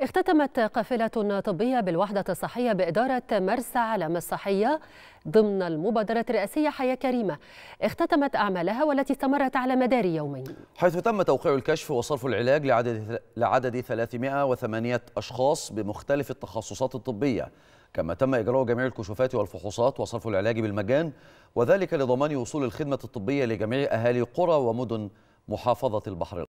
اختتمت قافلة طبية بالوحدة الصحية بإدارة مرسى علم الصحية ضمن المبادرة الرئاسية حياة كريمة اختتمت أعمالها والتي استمرت على مدار يومين حيث تم توقيع الكشف وصرف العلاج لعدد, لعدد 308 أشخاص بمختلف التخصصات الطبية كما تم إجراء جميع الكشوفات والفحوصات وصرف العلاج بالمجان وذلك لضمان وصول الخدمة الطبية لجميع أهالي قرى ومدن محافظة البحر